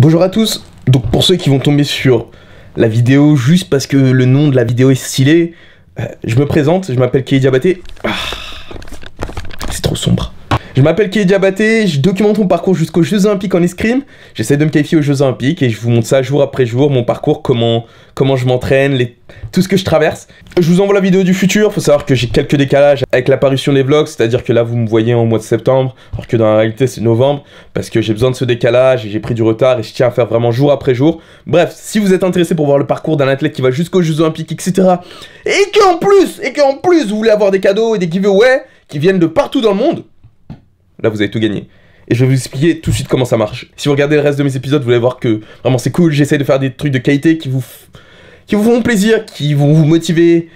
Bonjour à tous, donc pour ceux qui vont tomber sur la vidéo juste parce que le nom de la vidéo est stylé, euh, je me présente, je m'appelle Kelly Diabaté. Ah. Je m'appelle Kédiabaté Diabaté, je documente mon parcours jusqu'aux Jeux Olympiques en escrime. J'essaie de me qualifier aux Jeux Olympiques et je vous montre ça jour après jour, mon parcours, comment, comment je m'entraîne, tout ce que je traverse. Je vous envoie la vidéo du futur, faut savoir que j'ai quelques décalages avec l'apparition des vlogs, c'est-à-dire que là vous me voyez en mois de septembre, alors que dans la réalité c'est novembre, parce que j'ai besoin de ce décalage et j'ai pris du retard et je tiens à faire vraiment jour après jour. Bref, si vous êtes intéressé pour voir le parcours d'un athlète qui va jusqu'aux Jeux Olympiques, etc. Et qu'en plus, et qu'en plus vous voulez avoir des cadeaux et des giveaways qui viennent de partout dans le monde, là vous avez tout gagné. Et je vais vous expliquer tout de suite comment ça marche. Si vous regardez le reste de mes épisodes, vous allez voir que vraiment c'est cool, j'essaie de faire des trucs de qualité qui vous, qui vous font plaisir, qui vont vous motiver,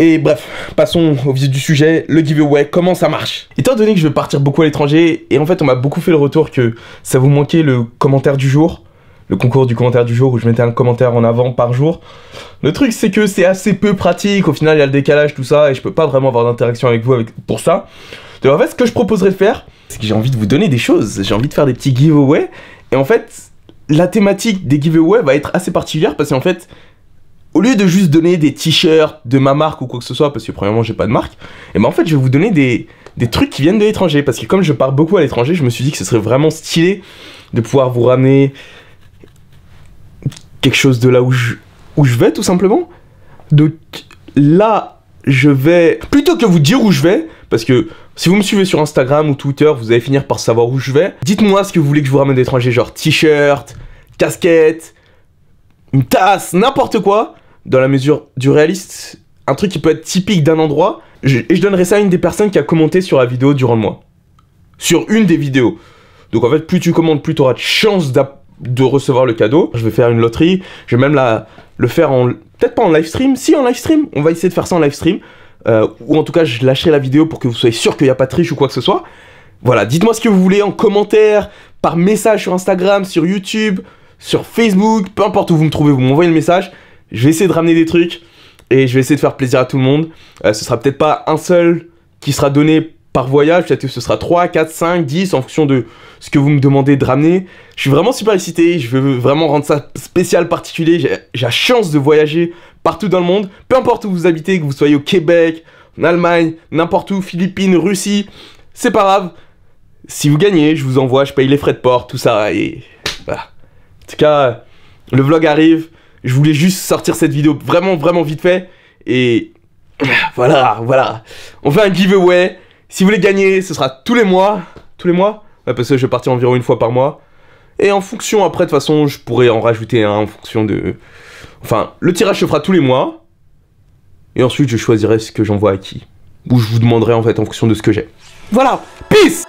et bref, passons au vif du sujet, le giveaway, comment ça marche Étant donné que je veux partir beaucoup à l'étranger, et en fait on m'a beaucoup fait le retour que ça vous manquait le commentaire du jour, le concours du commentaire du jour où je mettais un commentaire en avant par jour. Le truc c'est que c'est assez peu pratique, au final il y a le décalage, tout ça, et je peux pas vraiment avoir d'interaction avec vous pour ça en fait, ce que je proposerais de faire, c'est que j'ai envie de vous donner des choses. J'ai envie de faire des petits giveaways. Et en fait, la thématique des giveaways va être assez particulière parce qu'en fait, au lieu de juste donner des t-shirts de ma marque ou quoi que ce soit, parce que premièrement j'ai pas de marque, et eh ben en fait je vais vous donner des, des trucs qui viennent de l'étranger, parce que comme je pars beaucoup à l'étranger, je me suis dit que ce serait vraiment stylé de pouvoir vous ramener quelque chose de là où je, où je vais tout simplement. Donc là je vais, plutôt que vous dire où je vais, parce que si vous me suivez sur Instagram ou Twitter, vous allez finir par savoir où je vais. Dites-moi ce que vous voulez que je vous ramène d'étranger, genre t-shirt, casquette, une tasse, n'importe quoi, dans la mesure du réaliste, un truc qui peut être typique d'un endroit. Et je donnerai ça à une des personnes qui a commenté sur la vidéo durant le mois. Sur une des vidéos. Donc en fait, plus tu commandes, plus tu auras de chances de recevoir le cadeau. Je vais faire une loterie. Je vais même la, le faire en... Peut-être pas en live stream. Si, en live stream. On va essayer de faire ça en live stream. Euh, ou en tout cas je lâcherai la vidéo pour que vous soyez sûr qu'il n'y a pas de triche ou quoi que ce soit. Voilà, dites-moi ce que vous voulez en commentaire, par message sur Instagram, sur YouTube, sur Facebook, peu importe où vous me trouvez, vous m'envoyez le message. Je vais essayer de ramener des trucs et je vais essayer de faire plaisir à tout le monde. Euh, ce sera peut-être pas un seul qui sera donné par voyage, peut-être que ce sera 3, 4, 5, 10 en fonction de ce que vous me demandez de ramener. Je suis vraiment super excité, je veux vraiment rendre ça spécial, particulier, j'ai la chance de voyager partout dans le monde, peu importe où vous habitez, que vous soyez au Québec, en Allemagne, n'importe où, Philippines, Russie, c'est pas grave. Si vous gagnez, je vous envoie, je paye les frais de port, tout ça, et voilà. En tout cas, le vlog arrive, je voulais juste sortir cette vidéo vraiment, vraiment vite fait, et voilà, voilà. On fait un giveaway, si vous voulez gagner, ce sera tous les mois, tous les mois, parce que je vais partir environ une fois par mois, et en fonction, après, de toute façon, je pourrais en rajouter un en fonction de, Enfin, le tirage se fera tous les mois. Et ensuite, je choisirai ce que j'envoie à qui. Ou je vous demanderai en fait en fonction de ce que j'ai. Voilà, peace